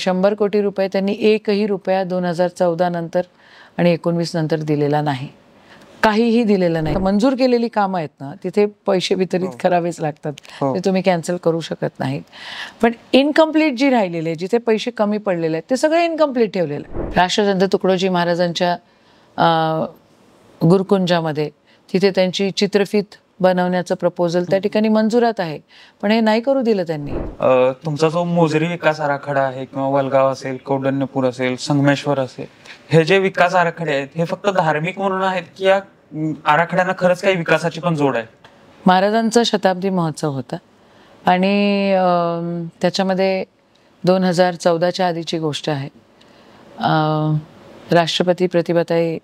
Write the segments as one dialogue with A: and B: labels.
A: शंभर कोटी रुपये त्यांनी एकही रुपया दोन हजार चौदा नंतर आणि एकोणवीस नंतर दिलेला नाही काहीही दिलेलं नाही मंजूर केलेली कामं आहेत ना तिथे पैसे वितरित हो. करावेच लागतात हो. ते तुम्ही कॅन्सल करू शकत नाहीत पण इनकम्प्लीट जी राहिलेली आहे जिथे पैसे कमी पडलेले आहेत ते सगळं इनकम्प्लीट ठेवलेलं आहे राष्ट्रसंत तुकडोजी महाराजांच्या गुरुकुंजामध्ये तिथे त्यांची चित्रफित बनवण्याचं प्रपोजल त्या ठिकाणी मंजुरात आहे पण हे नाही करू दिलं त्यांनी तुमचा जो मोजरी विकास आराखडा आहे किंवा वलगाव असेल कौडण्यपूर असेल संगमेश्वर असेल हे जे विकास आराखडे आहेत हे फक्त धार्मिक म्हणून आहेत की या आराखड्यांना खरंच काही विकासाची पण जोड आहे महाराजांचा शताब्दी महोत्सव होता आणि त्याच्यामध्ये दोन हजार चौदाच्या आधीची गोष्ट आहे राष्ट्रपती प्रतिभाताई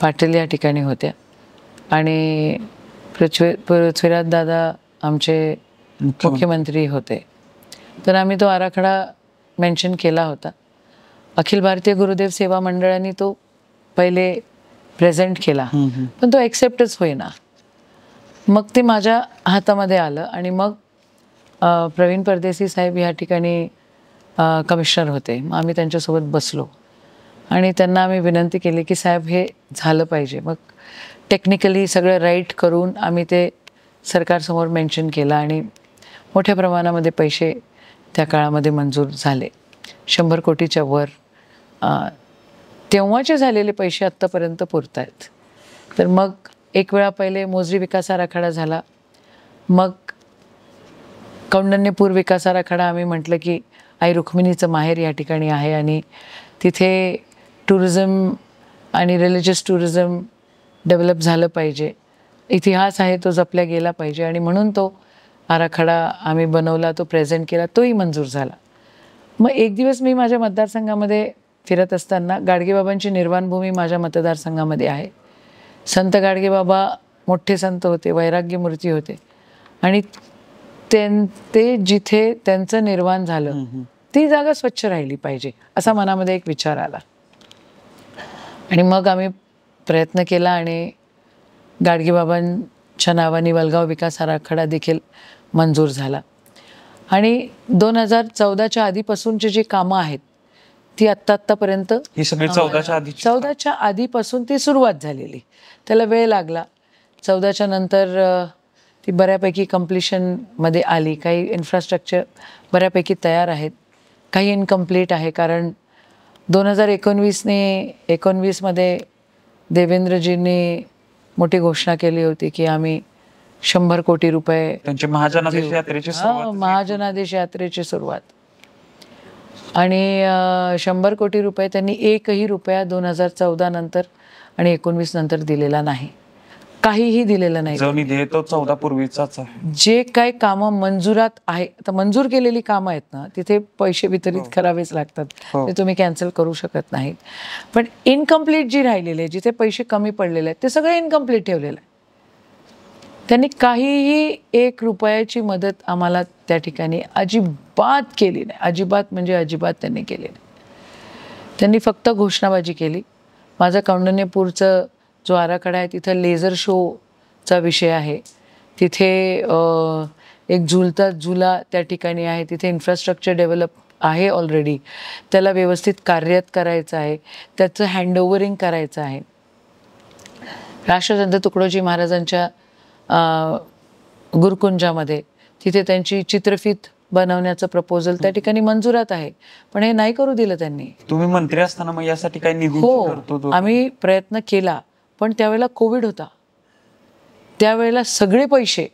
A: पाटील या ठिकाणी होत्या आणि पृथ्वी पृथ्वीराज दादा आमचे मुख्यमंत्री होते तर आम्ही तो आराखडा मेन्शन केला होता अखिल भारतीय गुरुदेव सेवा मंडळाने तो पहिले प्रेझेंट केला पण तो ॲक्सेप्टच होईना मग ते माझ्या हातामध्ये आलं आणि मग प्रवीण परदेसी साहेब ह्या ठिकाणी कमिशनर होते मग आम्ही त्यांच्यासोबत बसलो आणि त्यांना आम्ही विनंती केली की साहेब हे झालं पाहिजे मग टेक्निकली सगळं राईट करून आम्ही ते सरकारसमोर मेन्शन केलं आणि मोठ्या प्रमाणामध्ये पैसे त्या काळामध्ये मंजूर झाले शंभर कोटीच्या वर तेव्हाचे झालेले पैसे आत्तापर्यंत पुरत आहेत तर मग एक वेळा पहिले मोजरी विकास आराखडा झाला मग कौंडण्यपूर विकास आराखडा आम्ही म्हटलं की आई रुक्मिणीचं माहेर या ठिकाणी आहे आणि तिथे टुरिझम आणि रिलिजियस टुरिझम डेव्हलप झालं पाहिजे इतिहास आहे तो जपला गेला पाहिजे आणि म्हणून तो आराखडा आम्ही बनवला तो प्रेझेंट केला तोही मंजूर झाला मग एक दिवस मी माझ्या मतदारसंघामध्ये फिरत असताना गाडगेबाबांची निर्वाणभूमी माझ्या मतदारसंघामध्ये आहे संत गाडगेबाबा मोठे संत होते वैराग्यमूर्ती होते आणि त्यां ते जिथे त्यांचं निर्वाण झालं ती जागा स्वच्छ राहिली पाहिजे असा मनामध्ये एक विचार आला आणि मग आम्ही प्रयत्न केला आणि गाडगेबाबांच्या नावाने वलगाव विकास आराखडा देखील मंजूर झाला आणि दोन हजार चौदाच्या आधीपासूनची जी कामं आहेत ती आत्ता आत्तापर्यंत चौदाच्या आधी चौदाच्या आधीपासून ती सुरुवात झालेली त्याला वेळ लागला चौदाच्या नंतर ती बऱ्यापैकी कम्प्लिशनमध्ये आली काही इन्फ्रास्ट्रक्चर बऱ्यापैकी तयार आहेत काही इनकम्प्लीट आहे कारण दोन हजार एकोणवीसने एकोणवीसमध्ये देवेंद्रजींनी मोठी घोषणा केली होती की आम्ही शंभर कोटी रुपये महाजनादेश यात्रेची महाजनादेश यात्रेची सुरुवात आणि शंभर कोटी रुपये त्यांनी एकही रुपया दोन हजार चौदा नंतर आणि एकोणवीस नंतर दिलेला नाही काहीही दिलेलं नाही चौदा पूर्वीचाच जे काही कामं मंजुरात आहे तर मंजूर केलेली कामं आहेत ना तिथे पैसे वितरित हो. करावेच लागतात हो. ते तुम्ही कॅन्सल करू शकत नाहीत पण इनकम्प्लीट जी राहिलेली आहे जिथे पैसे कमी पडलेले आहेत ते सगळं इनकम्प्लीट ठेवलेलं आहे त्यांनी काहीही एक रुपयाची मदत आम्हाला त्या ठिकाणी अजिबात केली नाही अजिबात म्हणजे अजिबात त्यांनी केली नाही त्यांनी फक्त घोषणाबाजी केली माझं कौंडण्यपूरचं जो आराखडा आहे तिथं लेझर शोचा विषय आहे तिथे एक झुलता झुला त्या ठिकाणी आहे तिथे इन्फ्रास्ट्रक्चर डेव्हलप आहे ऑलरेडी त्याला व्यवस्थित कार्यरत करायचं आहे त्याचं हँडओव्हरिंग करायचं आहे राष्ट्रसंत तुकडोजी महाराजांच्या गुरुकुंजामध्ये तिथे त्यांची चित्रफित बनवण्याचं प्रपोजल त्या ठिकाणी मंजुरात आहे पण हे नाही करू दिलं त्यांनी तुम्ही मंत्री असताना मग यासाठी काही हो आम्ही प्रयत्न केला पण त्यावेळेला कोविड होता त्यावेळेला सगळे पैसे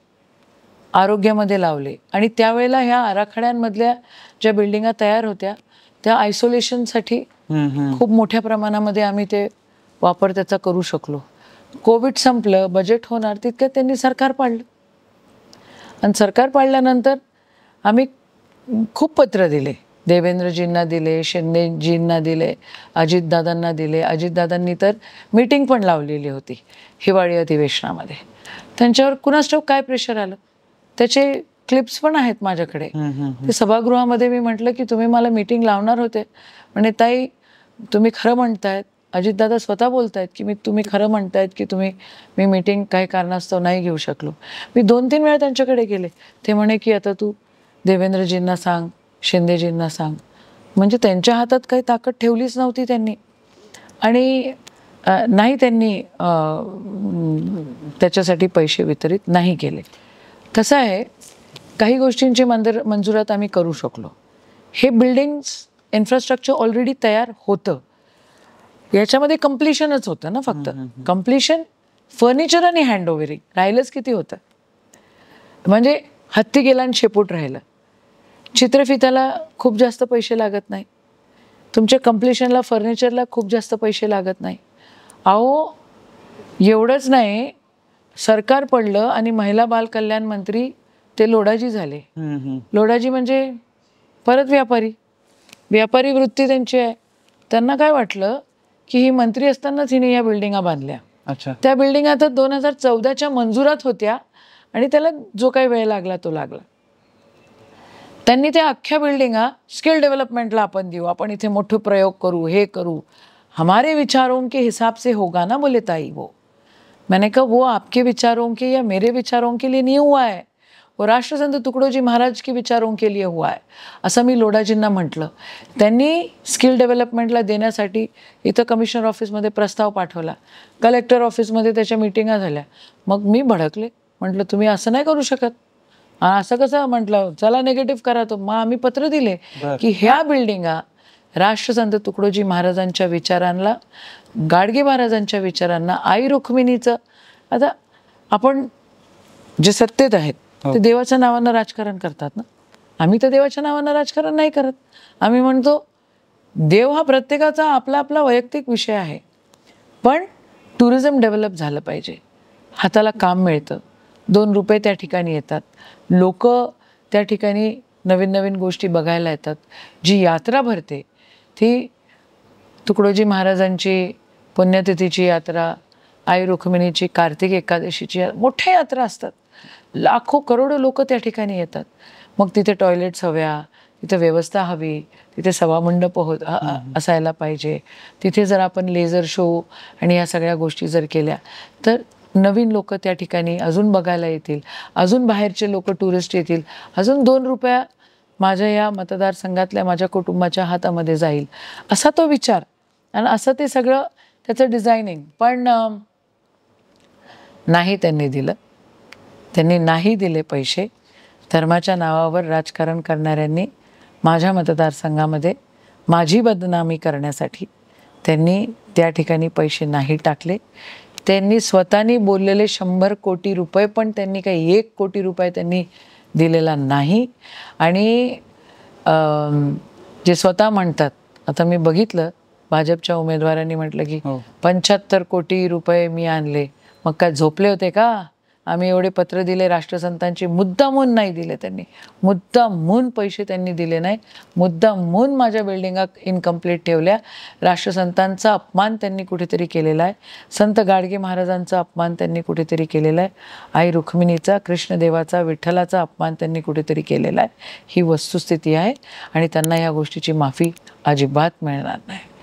A: आरोग्यामध्ये लावले आणि त्यावेळेला ह्या आराखड्यांमधल्या ज्या बिल्डिंगा तयार होत्या त्या आयसोलेशनसाठी खूप मोठ्या प्रमाणामध्ये आम्ही ते वापर त्याचा करू शकलो कोविड संपलं बजेट होणार तितक्या त्यांनी सरकार पाडलं आणि सरकार पाडल्यानंतर आम्ही खूप पत्र दिले देवेंद्रजींना दिले शिंदेजींना दिले अजितदादांना दिले अजितदादांनी तर मीटिंग पण लावलेली होती हिवाळी अधिवेशनामध्ये त्यांच्यावर ठेव काय प्रेशर आलं त्याचे क्लिप्स पण आहेत माझ्याकडे ते सभागृहामध्ये मी म्हटलं की तुम्ही मला मीटिंग लावणार होते म्हणजे ताई तुम्ही खरं म्हणतायत अजितदादा स्वतः बोलतायत की मी तुम्ही खरं म्हणतायत की तुम्ही मी मीटिंग काही कारणास्तव नाही घेऊ शकलो मी दोन तीन वेळा त्यांच्याकडे गेले ते म्हणे की आता तू देवेंद्रजींना सांग शिंदेजींना सांग म्हणजे त्यांच्या हातात काही ताकद ठेवलीच नव्हती त्यांनी आणि नाही त्यांनी त्याच्यासाठी पैसे वितरित नाही केले कसं आहे काही गोष्टींची मंदिर मंजुरात आम्ही करू शकलो हे बिल्डिंग्स इन्फ्रास्ट्रक्चर ऑलरेडी तयार होतं याच्यामध्ये कम्प्लिशनच होतं ना फक्त कम्प्लिशन फर्निचर आणि हँड ओव्हरिंग राहिलंच किती होतं म्हणजे हत्ती गेला आणि शेपूट राहिलं चित्रफिताला खूप जास्त पैसे लागत नाही तुमच्या कम्प्लिशनला फर्निचरला खूप जास्त पैसे लागत नाही अहो एवढंच नाही सरकार पडलं आणि महिला बाल कल्याण मंत्री ते लोडाजी झाले लोडाजी म्हणजे परत व्यापारी व्यापारी वृत्ती त्यांची आहे त्यांना काय वाटलं की ही मंत्री असतानाच हिने या बिल्डिंगा बांधल्या अच्छा त्या बिल्डिंग आता दोन हजार चौदाच्या मंजुरात होत्या आणि त्याला जो काही वेळ लागला तो लागला त्यांनी त्या अख्ख्या बिल्डिंगा स्किल डेव्हलपमेंटला आपण देऊ आपण इथे मोठे प्रयोग करू हे करू हमारे विचारों के हिसाब से होगा ना बोले ताई वो मैंने कहा वो आपके विचारों के या मेरे विचारों के लिए नहीं हुआ है वो राष्ट्रसंत तुकडोजी महाराज के विचारों के लिए हुआ आहे असं मी लोडाजींना म्हटलं त्यांनी स्किल डेव्हलपमेंटला देण्यासाठी इथं कमिशनर ऑफिसमध्ये प्रस्ताव पाठवला कलेक्टर ऑफिसमध्ये त्याच्या मिटिंगा झाल्या मग मी भडकले म्हटलं तुम्ही असं नाही करू शकत असं कसं म्हटलं चला निगेटिव्ह करा तो मग आम्ही पत्र दिले की ह्या बिल्डिंगा राष्ट्रसंत तुकडोजी महाराजांच्या विचारांना गाडगे महाराजांच्या विचारांना आई रुक्मिणीचं आता आपण जे सत्तेत आहेत हो. ते देवाच्या नावानं राजकारण करतात ना आम्ही तर देवाच्या नावानं राजकारण नाही करत आम्ही म्हणतो देव हा प्रत्येकाचा आपला आपला वैयक्तिक विषय आहे पण टुरिझम डेव्हलप झालं पाहिजे हाताला काम मिळतं दोन रुपये त्या ठिकाणी येतात लोक त्या ठिकाणी नवीन नवीन गोष्टी बघायला येतात जी यात्रा भरते ती तुकडोजी महाराजांची पुण्यतिथीची यात्रा आई रुक्मिणीची कार्तिक एकादशीची मोठ्या यात्रा असतात लाखो करोडो लोक त्या ठिकाणी येतात मग तिथे टॉयलेट्स हव्या तिथे व्यवस्था हवी तिथे सभामंडप होत असायला पाहिजे तिथे जर आपण लेझर शो आणि या सगळ्या गोष्टी जर केल्या तर नवीन लोक त्या ठिकाणी अजून बघायला येतील अजून बाहेरचे लोक टुरिस्ट येतील अजून दोन रुपया माझ्या या मतदारसंघातल्या माझ्या कुटुंबाच्या हातामध्ये जाईल असा तो विचार आणि असं ते सगळं त्याचं डिझायनिंग पण नाही त्यांनी दिलं त्यांनी नाही दिले पैसे धर्माच्या नावावर राजकारण करणाऱ्यांनी माझ्या मतदारसंघामध्ये माझी बदनामी करण्यासाठी त्यांनी त्या ठिकाणी पैसे नाही टाकले त्यांनी स्वतःनी बोललेले शंभर कोटी रुपये पण त्यांनी काही एक कोटी रुपये त्यांनी दिलेला नाही आणि जे स्वतः म्हणतात आता मी बघितलं भाजपच्या उमेदवारांनी म्हटलं की हो. पंच्याहत्तर कोटी रुपये मी आणले मग काय झोपले होते का आम्ही एवढे पत्र दिले राष्ट्रसंतांची मुद्दामून नाही दिले त्यांनी मुद्दामून पैसे त्यांनी दिले नाही मुद्दामून माझ्या बिल्डिंगा इनकम्प्लीट ठेवल्या राष्ट्रसंतांचा अपमान त्यांनी कुठेतरी केलेला आहे संत गाडगे महाराजांचा अपमान त्यांनी कुठेतरी केलेला आहे आई रुक्मिणीचा कृष्णदेवाचा विठ्ठलाचा अपमान त्यांनी कुठेतरी केलेला आहे ही वस्तुस्थिती आहे आणि त्यांना या गोष्टीची माफी अजिबात मिळणार नाही